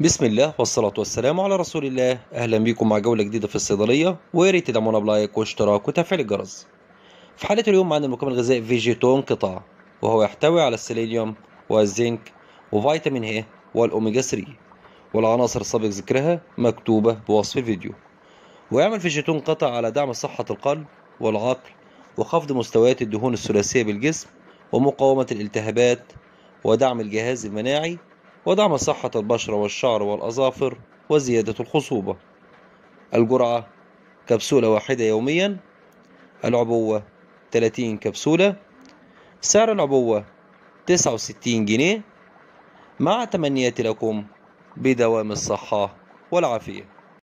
بسم الله والصلاة والسلام على رسول الله أهلا بكم مع جولة جديدة في الصيدلية ويا ريت تدعمونا بلايك واشتراك وتفعيل الجرس في حلقة اليوم معنا المكمل الغذائي فيجيتون قطاع وهو يحتوي على السيلينيوم والزنك وفيتامين ه والأوميجا 3 والعناصر السابق ذكرها مكتوبة بوصف الفيديو ويعمل فيجيتون قطع على دعم صحة القلب والعقل وخفض مستويات الدهون الثلاثية بالجسم ومقاومة الالتهابات ودعم الجهاز المناعي ودعم صحة البشرة والشعر والأظافر وزيادة الخصوبة الجرعة كبسولة واحدة يوميا العبوة 30 كبسولة سعر العبوة 69 جنيه مع تمنياتي لكم بدوام الصحة والعافية